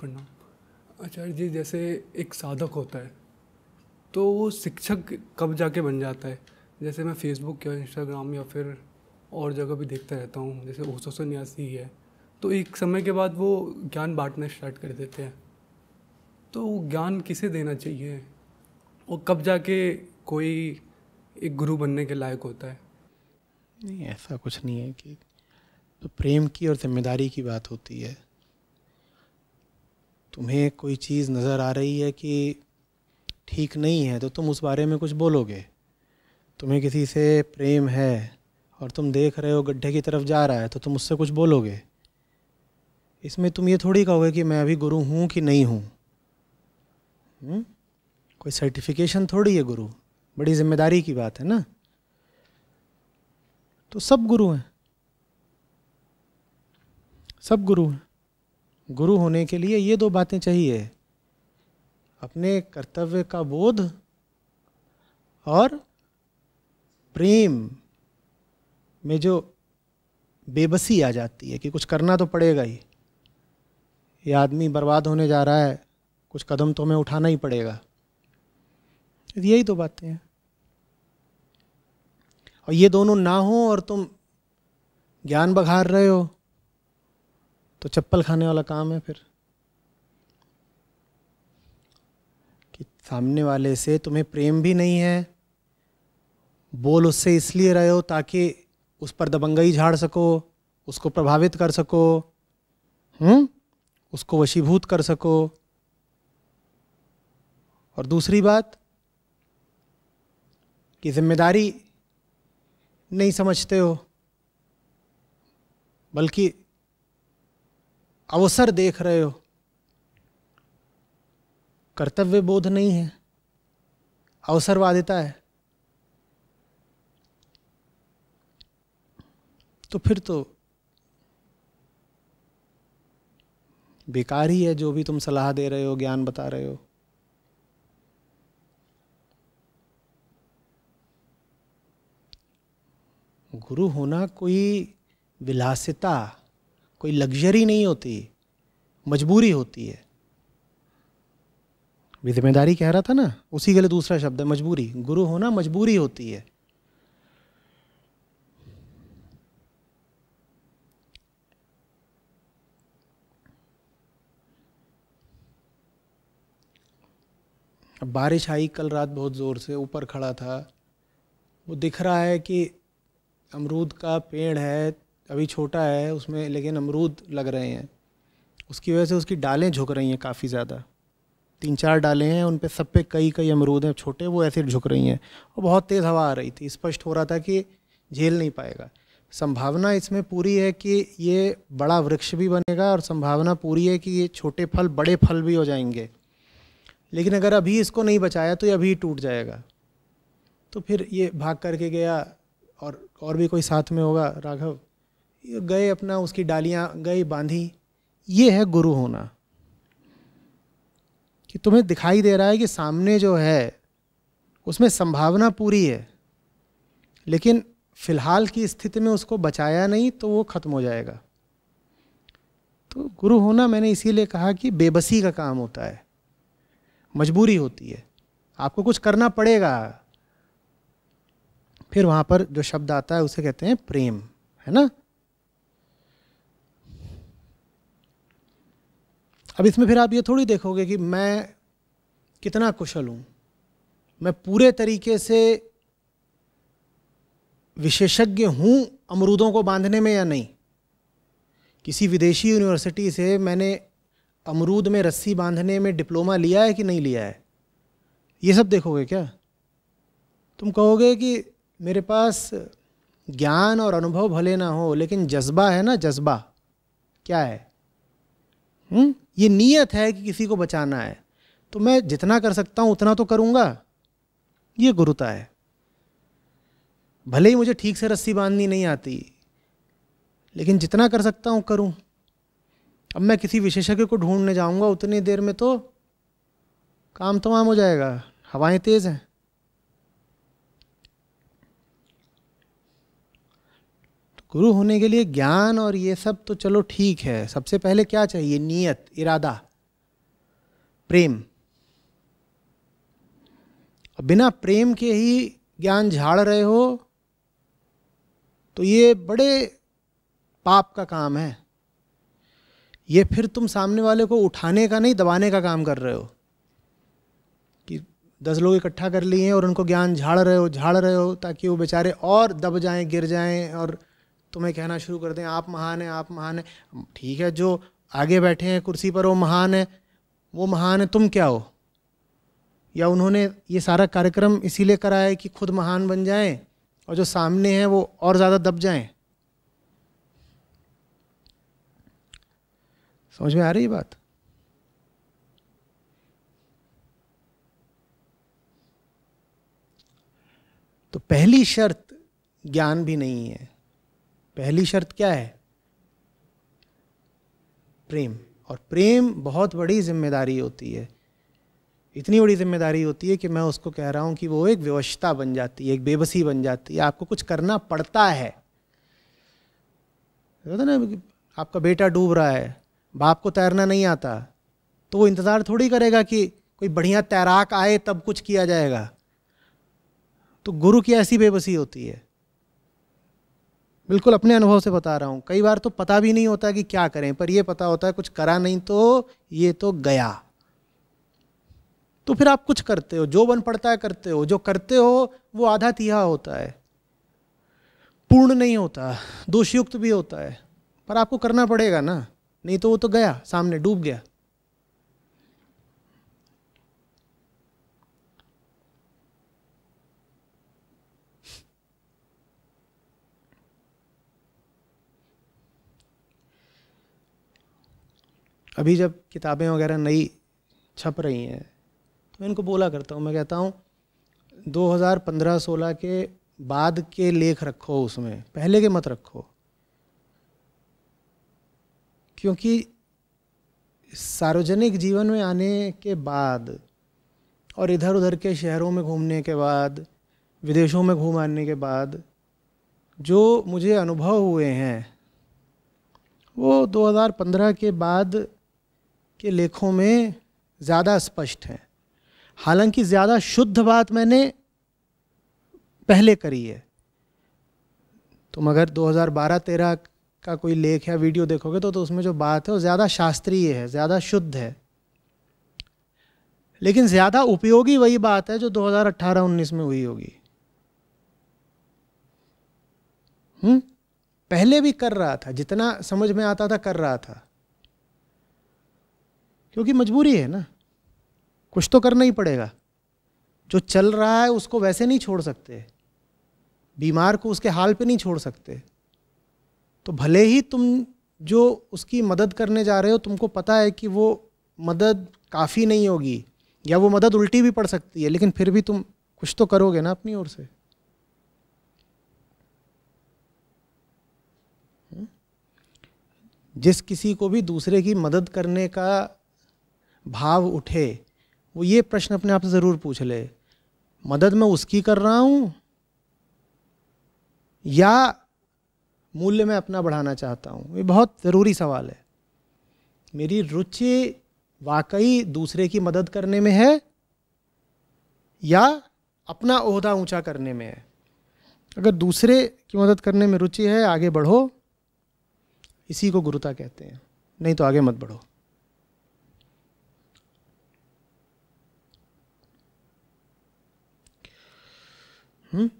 प्रणाम आचार्य जी जैसे एक साधक होता है तो वो शिक्षक कब जाके बन जाता है जैसे मैं फेसबुक या इंस्टाग्राम या फिर और जगह भी देखता रहता हूँ जैसे ओसो सन्यासी है तो एक समय के बाद वो ज्ञान बांटना स्टार्ट कर देते हैं तो वो ज्ञान किसे देना चाहिए वो कब जाके कोई एक गुरु बनने के लायक होता है नहीं ऐसा कुछ नहीं है कि तो प्रेम की और जिम्मेदारी की बात होती है तुम्हें कोई चीज़ नज़र आ रही है कि ठीक नहीं है तो तुम उस बारे में कुछ बोलोगे तुम्हें किसी से प्रेम है और तुम देख रहे हो गड्ढे की तरफ जा रहा है तो तुम उससे कुछ बोलोगे इसमें तुम ये थोड़ी कहोगे कि मैं अभी गुरु हूँ कि नहीं हूँ हम्म? कोई सर्टिफिकेशन थोड़ी है गुरु बड़ी जिम्मेदारी की बात है ना तो सब गुरु हैं सब गुरु हैं गुरु होने के लिए ये दो बातें चाहिए अपने कर्तव्य का बोध और प्रेम में जो बेबसी आ जाती है कि कुछ करना तो पड़ेगा ही ये आदमी बर्बाद होने जा रहा है कुछ कदम तो हमें उठाना ही पड़ेगा तो यही तो बातें हैं और ये दोनों ना हो और तुम ज्ञान बघार रहे हो तो चप्पल खाने वाला काम है फिर कि सामने वाले से तुम्हें प्रेम भी नहीं है बोल उससे इसलिए रहे हो ताकि उस पर दबंगई झाड़ सको उसको प्रभावित कर सको हम्म उसको वशीभूत कर सको और दूसरी बात कि जिम्मेदारी नहीं समझते हो बल्कि अवसर देख रहे हो कर्तव्य बोध नहीं है अवसरवादिता है तो फिर तो बेकार ही है जो भी तुम सलाह दे रहे हो ज्ञान बता रहे हो गुरु होना कोई विलासिता कोई लग्जरी नहीं होती मजबूरी होती है जिम्मेदारी कह रहा था ना उसी के लिए दूसरा शब्द है मजबूरी गुरु होना मजबूरी होती है अब बारिश आई कल रात बहुत ज़ोर से ऊपर खड़ा था वो दिख रहा है कि अमरूद का पेड़ है अभी छोटा है उसमें लेकिन अमरूद लग रहे हैं उसकी वजह से उसकी डालें झुक रही हैं काफ़ी ज़्यादा तीन चार डाले हैं उन पर सब पे कई कई अमरूद हैं छोटे वो ऐसे झुक रही हैं और बहुत तेज़ हवा आ रही थी स्पष्ट हो रहा था कि झेल नहीं पाएगा संभावना इसमें पूरी है कि ये बड़ा वृक्ष भी बनेगा और संभावना पूरी है कि ये छोटे फल बड़े फल भी हो जाएंगे लेकिन अगर अभी इसको नहीं बचाया तो ये अभी टूट जाएगा तो फिर ये भाग करके गया और और भी कोई साथ में होगा राघव गए अपना उसकी डालियाँ गए बांधी ये है गुरु होना कि तुम्हें दिखाई दे रहा है कि सामने जो है उसमें संभावना पूरी है लेकिन फिलहाल की स्थिति में उसको बचाया नहीं तो वो खत्म हो जाएगा तो गुरु होना मैंने इसीलिए कहा कि बेबसी का काम होता है मजबूरी होती है आपको कुछ करना पड़ेगा फिर वहाँ पर जो शब्द आता है उसे कहते हैं प्रेम है ना अब इसमें फिर आप ये थोड़ी देखोगे कि मैं कितना कुशल हूँ मैं पूरे तरीके से विशेषज्ञ हूँ अमरूदों को बांधने में या नहीं किसी विदेशी यूनिवर्सिटी से मैंने अमरूद में रस्सी बांधने में डिप्लोमा लिया है कि नहीं लिया है ये सब देखोगे क्या तुम कहोगे कि मेरे पास ज्ञान और अनुभव भले ना हो लेकिन जज्बा है ना जज्बा क्या है हुँ? हम्म? ये नीयत है कि किसी को बचाना है तो मैं जितना कर सकता हूं उतना तो करूंगा ये गुरुता है भले ही मुझे ठीक से रस्सी बांधनी नहीं आती लेकिन जितना कर सकता हूं करूं अब मैं किसी विशेषज्ञ को ढूंढने जाऊंगा उतनी देर में तो काम तमाम हो जाएगा हवाएं तेज़ हैं गुरु होने के लिए ज्ञान और ये सब तो चलो ठीक है सबसे पहले क्या चाहिए नियत इरादा प्रेम बिना प्रेम के ही ज्ञान झाड़ रहे हो तो ये बड़े पाप का काम है ये फिर तुम सामने वाले को उठाने का नहीं दबाने का काम कर रहे हो कि दस लोग इकट्ठा कर लिए हैं और उनको ज्ञान झाड़ रहे हो झाड़ रहे हो ताकि वो बेचारे और दब जाएं गिर जाएं और तुम्हें कहना शुरू कर दें आप महान हैं आप महान हैं ठीक है जो आगे बैठे हैं कुर्सी पर वो महान है वो महान है तुम क्या हो या उन्होंने ये सारा कार्यक्रम इसीलिए कराया है कि खुद महान बन जाएं और जो सामने हैं वो और ज़्यादा दब जाएं समझ में आ रही बात तो पहली शर्त ज्ञान भी नहीं है पहली शर्त क्या है प्रेम और प्रेम बहुत बड़ी जिम्मेदारी होती है इतनी बड़ी जिम्मेदारी होती है कि मैं उसको कह रहा हूँ कि वो एक व्यवस्था बन जाती है एक बेबसी बन जाती है आपको कुछ करना पड़ता है ना आपका बेटा डूब रहा है बाप को तैरना नहीं आता तो वो इंतज़ार थोड़ी करेगा कि कोई बढ़िया तैराक आए तब कुछ किया जाएगा तो गुरु की ऐसी बेबसी होती है बिल्कुल अपने अनुभव से बता रहा हूँ कई बार तो पता भी नहीं होता कि क्या करें पर यह पता होता है कुछ करा नहीं तो ये तो गया तो फिर आप कुछ करते हो जो बन पड़ता है करते हो जो करते हो वो आधा तिहा होता है पूर्ण नहीं होता दोषयुक्त भी होता है पर आपको करना पड़ेगा ना नहीं तो वो तो गया सामने डूब गया अभी जब किताबें वगैरह नई छप रही हैं तो मैं इनको बोला करता हूँ मैं कहता हूँ 2015-16 के बाद के लेख रखो उसमें पहले के मत रखो क्योंकि सार्वजनिक जीवन में आने के बाद और इधर उधर के शहरों में घूमने के बाद विदेशों में घूम आने के बाद जो मुझे अनुभव हुए हैं वो 2015 के बाद के लेखों में ज़्यादा स्पष्ट हैं हालांकि ज़्यादा शुद्ध बात मैंने पहले करी है तुम तो अगर 2012-13 का कोई लेख या वीडियो देखोगे तो, तो उसमें जो बात है वो ज़्यादा शास्त्रीय है ज़्यादा शुद्ध है लेकिन ज़्यादा उपयोगी वही बात है जो 2018-19 में हुई होगी हम्म पहले भी कर रहा था जितना समझ में आता था कर रहा था क्योंकि मजबूरी है ना कुछ तो करना ही पड़ेगा जो चल रहा है उसको वैसे नहीं छोड़ सकते बीमार को उसके हाल पे नहीं छोड़ सकते तो भले ही तुम जो उसकी मदद करने जा रहे हो तुमको पता है कि वो मदद काफ़ी नहीं होगी या वो मदद उल्टी भी पड़ सकती है लेकिन फिर भी तुम कुछ तो करोगे ना अपनी ओर से हम्म? जिस किसी को भी दूसरे की मदद करने का भाव उठे वो ये प्रश्न अपने आप से ज़रूर पूछ ले मदद मैं उसकी कर रहा हूँ या मूल्य मैं अपना बढ़ाना चाहता हूँ ये बहुत ज़रूरी सवाल है मेरी रुचि वाकई दूसरे की मदद करने में है या अपना ओहदा ऊंचा करने में है अगर दूसरे की मदद करने में रुचि है आगे बढ़ो इसी को गुरुता कहते हैं नहीं तो आगे मत बढ़ो Hmm?